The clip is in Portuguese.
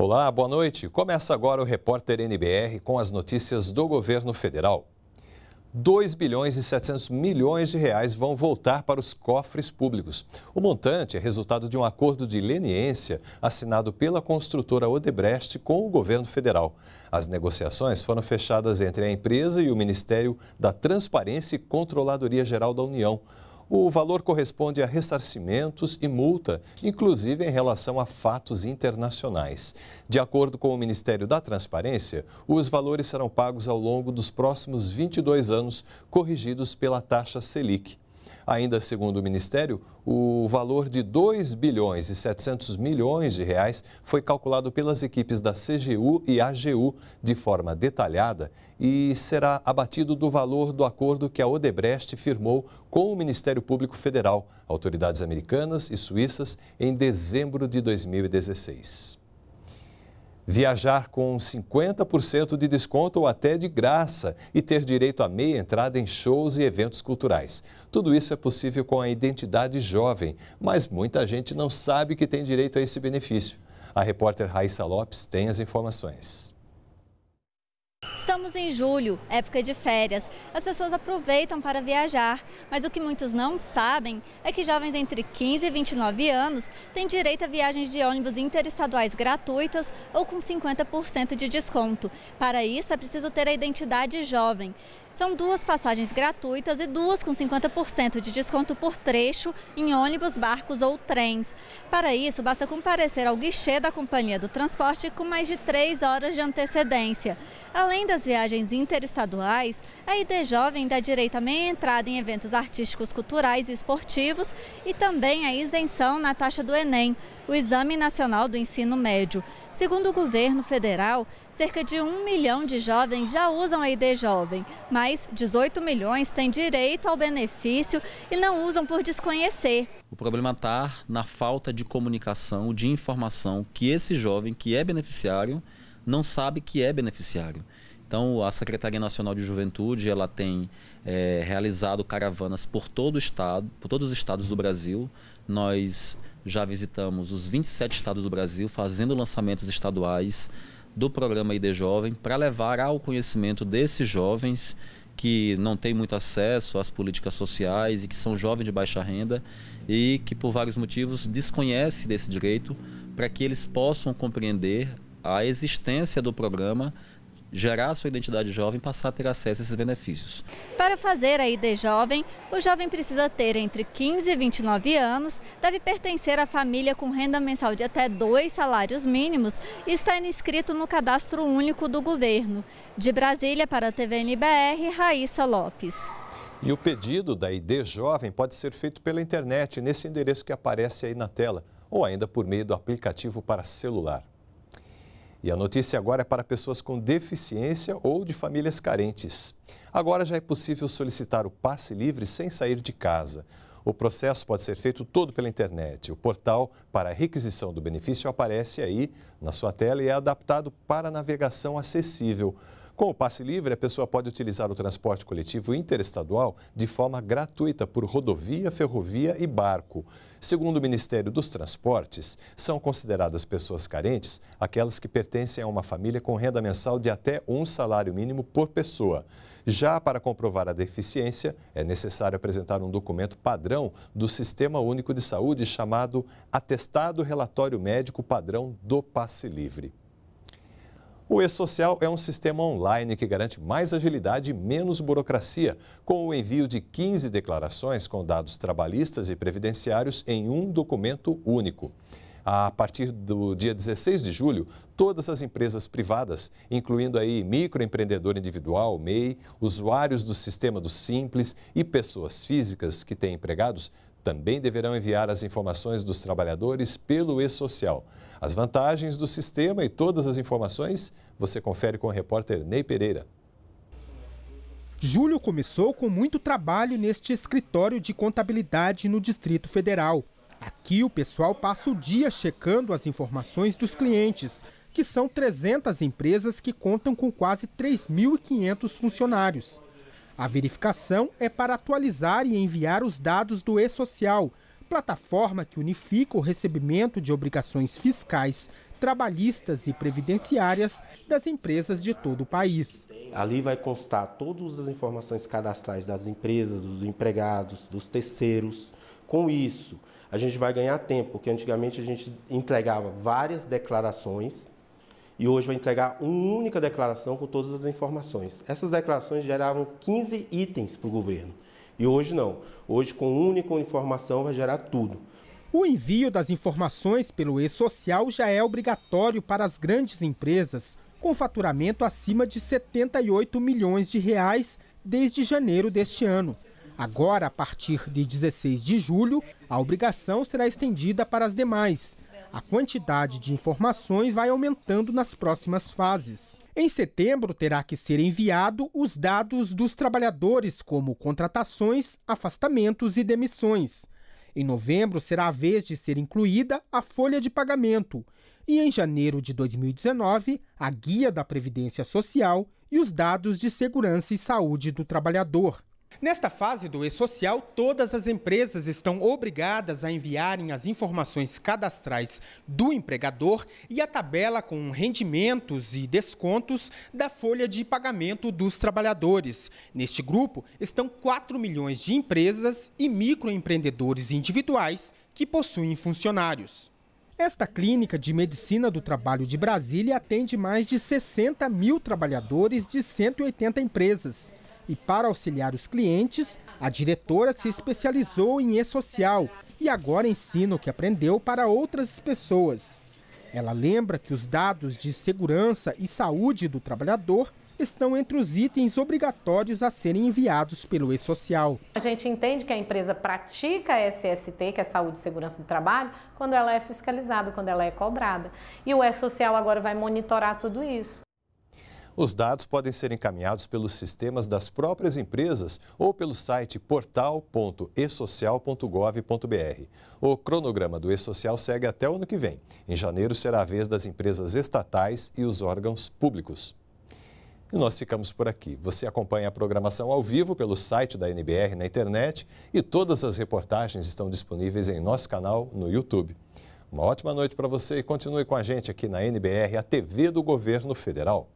Olá, boa noite. Começa agora o Repórter NBR com as notícias do governo federal. 2 bilhões e 700 milhões de reais vão voltar para os cofres públicos. O montante é resultado de um acordo de leniência assinado pela construtora Odebrecht com o governo federal. As negociações foram fechadas entre a empresa e o Ministério da Transparência e Controladoria Geral da União. O valor corresponde a ressarcimentos e multa, inclusive em relação a fatos internacionais. De acordo com o Ministério da Transparência, os valores serão pagos ao longo dos próximos 22 anos, corrigidos pela taxa Selic. Ainda segundo o Ministério, o valor de 2 bilhões e 700 milhões de reais foi calculado pelas equipes da CGU e AGU de forma detalhada e será abatido do valor do acordo que a Odebrecht firmou com o Ministério Público Federal, autoridades americanas e suíças, em dezembro de 2016 viajar com 50% de desconto ou até de graça e ter direito a meia entrada em shows e eventos culturais. Tudo isso é possível com a identidade jovem, mas muita gente não sabe que tem direito a esse benefício. A repórter Raíssa Lopes tem as informações estamos em julho, época de férias. As pessoas aproveitam para viajar, mas o que muitos não sabem é que jovens entre 15 e 29 anos têm direito a viagens de ônibus interestaduais gratuitas ou com 50% de desconto. Para isso, é preciso ter a identidade jovem. São duas passagens gratuitas e duas com 50% de desconto por trecho em ônibus, barcos ou trens. Para isso, basta comparecer ao guichê da companhia do transporte com mais de três horas de antecedência. Além das viagens interestaduais, a ID Jovem dá direito à meia entrada em eventos artísticos, culturais e esportivos e também a isenção na taxa do Enem, o Exame Nacional do Ensino Médio. Segundo o governo federal, cerca de um milhão de jovens já usam a ID Jovem, mas 18 milhões têm direito ao benefício e não usam por desconhecer. O problema está na falta de comunicação, de informação que esse jovem que é beneficiário não sabe que é beneficiário. Então, a Secretaria Nacional de Juventude ela tem é, realizado caravanas por todo o estado, por todos os estados do Brasil. Nós já visitamos os 27 estados do Brasil, fazendo lançamentos estaduais do programa ID Jovem para levar ao conhecimento desses jovens que não têm muito acesso às políticas sociais e que são jovens de baixa renda e que por vários motivos desconhecem desse direito para que eles possam compreender a existência do programa gerar sua identidade jovem e passar a ter acesso a esses benefícios. Para fazer a ID jovem, o jovem precisa ter entre 15 e 29 anos, deve pertencer à família com renda mensal de até dois salários mínimos e estar inscrito no cadastro único do governo. De Brasília para a TVNBR, Raíssa Lopes. E o pedido da ID jovem pode ser feito pela internet, nesse endereço que aparece aí na tela, ou ainda por meio do aplicativo para celular. E a notícia agora é para pessoas com deficiência ou de famílias carentes. Agora já é possível solicitar o passe livre sem sair de casa. O processo pode ser feito todo pela internet. O portal para a requisição do benefício aparece aí na sua tela e é adaptado para navegação acessível. Com o passe livre, a pessoa pode utilizar o transporte coletivo interestadual de forma gratuita por rodovia, ferrovia e barco. Segundo o Ministério dos Transportes, são consideradas pessoas carentes aquelas que pertencem a uma família com renda mensal de até um salário mínimo por pessoa. Já para comprovar a deficiência, é necessário apresentar um documento padrão do Sistema Único de Saúde chamado Atestado Relatório Médico Padrão do Passe Livre. O eSocial é um sistema online que garante mais agilidade e menos burocracia, com o envio de 15 declarações com dados trabalhistas e previdenciários em um documento único. A partir do dia 16 de julho, todas as empresas privadas, incluindo aí microempreendedor individual, MEI, usuários do sistema do Simples e pessoas físicas que têm empregados, também deverão enviar as informações dos trabalhadores pelo e-social. As vantagens do sistema e todas as informações você confere com o repórter Ney Pereira. Júlio começou com muito trabalho neste escritório de contabilidade no Distrito Federal. Aqui o pessoal passa o dia checando as informações dos clientes, que são 300 empresas que contam com quase 3.500 funcionários. A verificação é para atualizar e enviar os dados do e-social, plataforma que unifica o recebimento de obrigações fiscais trabalhistas e previdenciárias das empresas de todo o país. Ali vai constar todas as informações cadastrais das empresas, dos empregados, dos terceiros. Com isso, a gente vai ganhar tempo, porque antigamente a gente entregava várias declarações e hoje vai entregar uma única declaração com todas as informações. Essas declarações geravam 15 itens para o governo. E hoje não. Hoje, com única informação, vai gerar tudo. O envio das informações pelo e-social já é obrigatório para as grandes empresas com faturamento acima de 78 milhões de reais desde janeiro deste ano. Agora, a partir de 16 de julho, a obrigação será estendida para as demais. A quantidade de informações vai aumentando nas próximas fases. Em setembro, terá que ser enviado os dados dos trabalhadores, como contratações, afastamentos e demissões. Em novembro, será a vez de ser incluída a folha de pagamento. E em janeiro de 2019, a Guia da Previdência Social e os dados de segurança e saúde do trabalhador. Nesta fase do e-social, todas as empresas estão obrigadas a enviarem as informações cadastrais do empregador e a tabela com rendimentos e descontos da folha de pagamento dos trabalhadores. Neste grupo estão 4 milhões de empresas e microempreendedores individuais que possuem funcionários. Esta clínica de medicina do trabalho de Brasília atende mais de 60 mil trabalhadores de 180 empresas. E para auxiliar os clientes, a diretora se especializou em e-social e agora ensina o que aprendeu para outras pessoas. Ela lembra que os dados de segurança e saúde do trabalhador estão entre os itens obrigatórios a serem enviados pelo e-social. A gente entende que a empresa pratica a SST, que é Saúde e Segurança do Trabalho, quando ela é fiscalizada, quando ela é cobrada. E o e-social agora vai monitorar tudo isso. Os dados podem ser encaminhados pelos sistemas das próprias empresas ou pelo site portal.esocial.gov.br. O cronograma do Esocial segue até o ano que vem. Em janeiro será a vez das empresas estatais e os órgãos públicos. E nós ficamos por aqui. Você acompanha a programação ao vivo pelo site da NBR na internet e todas as reportagens estão disponíveis em nosso canal no YouTube. Uma ótima noite para você e continue com a gente aqui na NBR, a TV do Governo Federal.